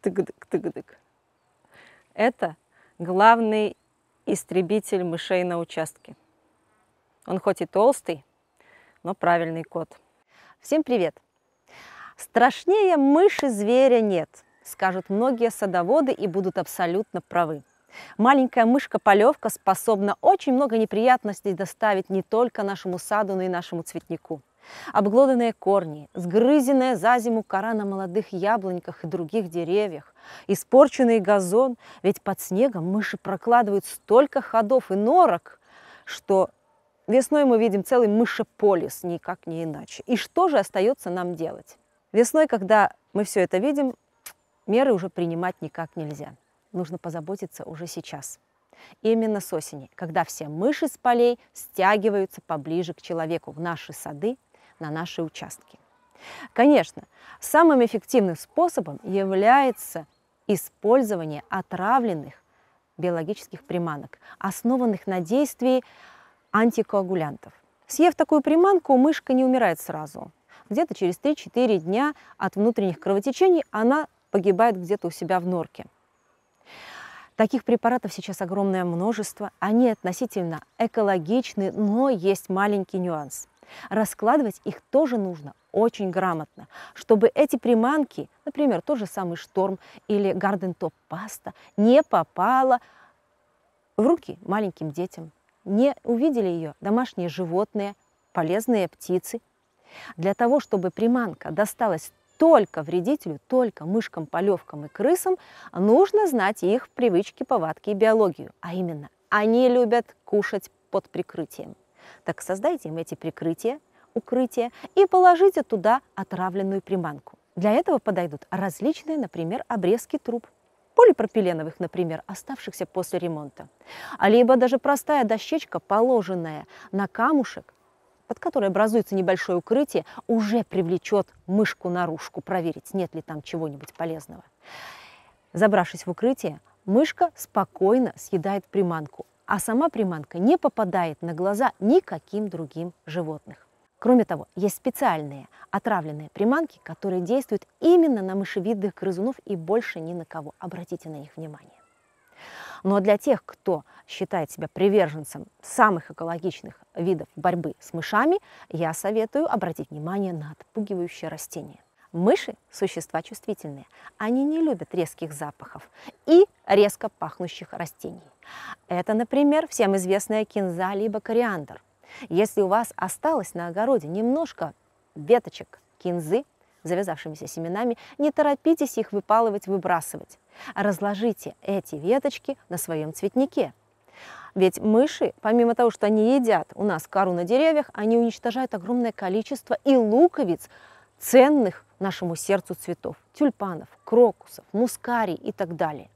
ктыгдык-ктыгдык. Это главный истребитель мышей на участке. Он хоть и толстый, но правильный кот. Всем привет! Страшнее мыши зверя нет, скажут многие садоводы и будут абсолютно правы. Маленькая мышка-полевка способна очень много неприятностей доставить не только нашему саду, но и нашему цветнику. Обглоданные корни, сгрызенная за зиму кора на молодых яблоньках и других деревьях, испорченный газон, ведь под снегом мыши прокладывают столько ходов и норок, что весной мы видим целый мышеполис, никак не иначе. И что же остается нам делать? Весной, когда мы все это видим, меры уже принимать никак нельзя. Нужно позаботиться уже сейчас. Именно с осени, когда все мыши с полей стягиваются поближе к человеку в наши сады на наши участки. Конечно, самым эффективным способом является использование отравленных биологических приманок, основанных на действии антикоагулянтов. Съев такую приманку, мышка не умирает сразу. Где-то через 3-4 дня от внутренних кровотечений она погибает где-то у себя в норке. Таких препаратов сейчас огромное множество, они относительно экологичны, но есть маленький нюанс – Раскладывать их тоже нужно очень грамотно, чтобы эти приманки, например, тот же самый шторм или гарден топ паста, не попала в руки маленьким детям. Не увидели ее домашние животные, полезные птицы. Для того, чтобы приманка досталась только вредителю, только мышкам, полевкам и крысам, нужно знать их привычки, повадки и биологию. А именно, они любят кушать под прикрытием. Так создайте им эти прикрытия, укрытия и положите туда отравленную приманку. Для этого подойдут различные, например, обрезки труб, полипропиленовых, например, оставшихся после ремонта, а либо даже простая дощечка, положенная на камушек, под которой образуется небольшое укрытие, уже привлечет мышку наружку, проверить, нет ли там чего-нибудь полезного. Забравшись в укрытие, мышка спокойно съедает приманку, а сама приманка не попадает на глаза никаким другим животных. Кроме того, есть специальные отравленные приманки, которые действуют именно на мышевидных грызунов и больше ни на кого. Обратите на них внимание. Но ну, а для тех, кто считает себя приверженцем самых экологичных видов борьбы с мышами, я советую обратить внимание на отпугивающее растение. Мыши – существа чувствительные. Они не любят резких запахов и резко пахнущих растений. Это, например, всем известная кинза либо кориандр. Если у вас осталось на огороде немножко веточек кинзы завязавшимися семенами, не торопитесь их выпалывать, выбрасывать. Разложите эти веточки на своем цветнике. Ведь мыши, помимо того, что они едят у нас кору на деревьях, они уничтожают огромное количество и луковиц, ценных нашему сердцу цветов, тюльпанов, крокусов, мускарий и так далее.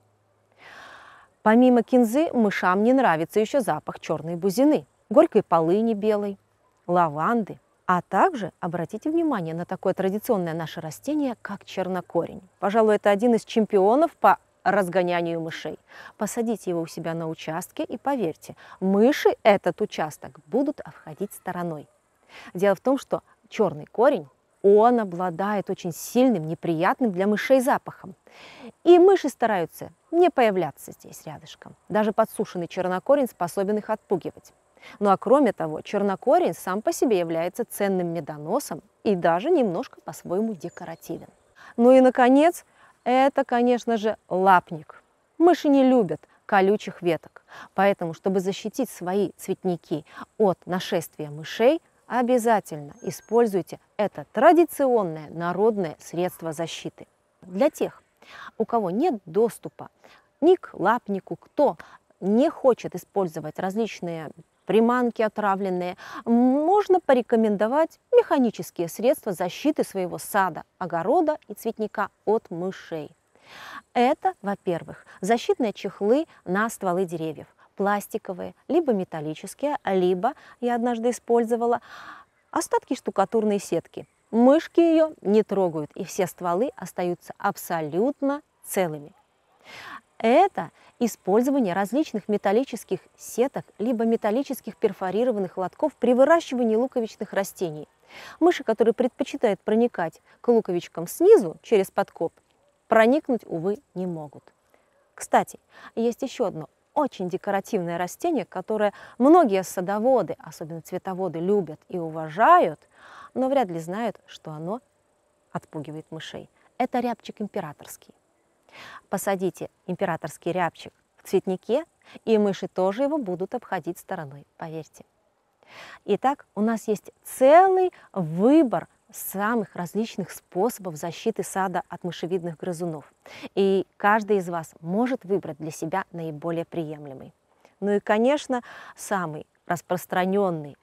Помимо кинзы, мышам не нравится еще запах черной бузины, горькой полыни белой, лаванды. А также обратите внимание на такое традиционное наше растение, как чернокорень. Пожалуй, это один из чемпионов по разгонянию мышей. Посадите его у себя на участке и поверьте, мыши этот участок будут обходить стороной. Дело в том, что черный корень он обладает очень сильным, неприятным для мышей запахом. И мыши стараются не появляться здесь рядышком. Даже подсушенный чернокорень способен их отпугивать. Ну а кроме того, чернокорень сам по себе является ценным медоносом и даже немножко по-своему декоративен. Ну и, наконец, это, конечно же, лапник. Мыши не любят колючих веток, поэтому, чтобы защитить свои цветники от нашествия мышей, обязательно используйте это традиционное народное средство защиты. Для тех, у кого нет доступа ни к лапнику, кто не хочет использовать различные приманки отравленные, можно порекомендовать механические средства защиты своего сада, огорода и цветника от мышей. Это, во-первых, защитные чехлы на стволы деревьев – пластиковые, либо металлические, либо, я однажды использовала, остатки штукатурной сетки. Мышки ее не трогают, и все стволы остаются абсолютно целыми. Это использование различных металлических сеток либо металлических перфорированных лотков при выращивании луковичных растений. Мыши, которые предпочитают проникать к луковичкам снизу через подкоп, проникнуть, увы, не могут. Кстати, есть еще одно очень декоративное растение, которое многие садоводы, особенно цветоводы, любят и уважают, но вряд ли знают, что оно отпугивает мышей. Это рябчик императорский. Посадите императорский рябчик в цветнике, и мыши тоже его будут обходить стороной, поверьте. Итак, у нас есть целый выбор самых различных способов защиты сада от мышевидных грызунов. И каждый из вас может выбрать для себя наиболее приемлемый. Ну и, конечно, самый распространенный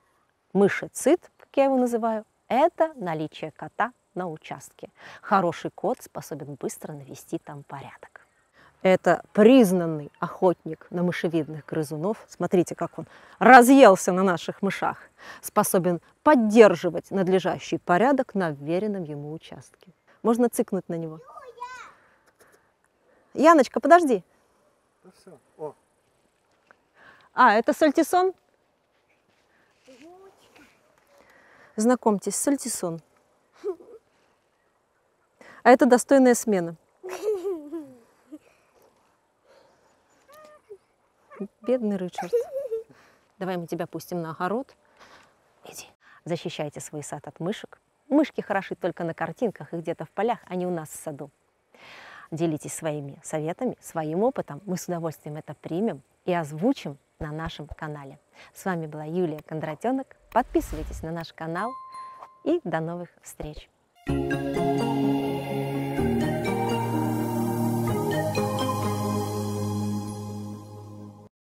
мышецит, как я его называю, это наличие кота на участке. Хороший кот способен быстро навести там порядок. Это признанный охотник на мышевидных грызунов. Смотрите, как он разъелся на наших мышах. Способен поддерживать надлежащий порядок на вверенном ему участке. Можно цикнуть на него. Яночка, подожди. Ну а, это сальтисон? Знакомьтесь, сальтисон. А это достойная смена. бедный Ричард. Давай мы тебя пустим на огород. Иди. Защищайте свой сад от мышек. Мышки хороши только на картинках и где-то в полях, а не у нас в саду. Делитесь своими советами, своим опытом. Мы с удовольствием это примем и озвучим на нашем канале. С вами была Юлия Кондратенок. Подписывайтесь на наш канал и до новых встреч. thank you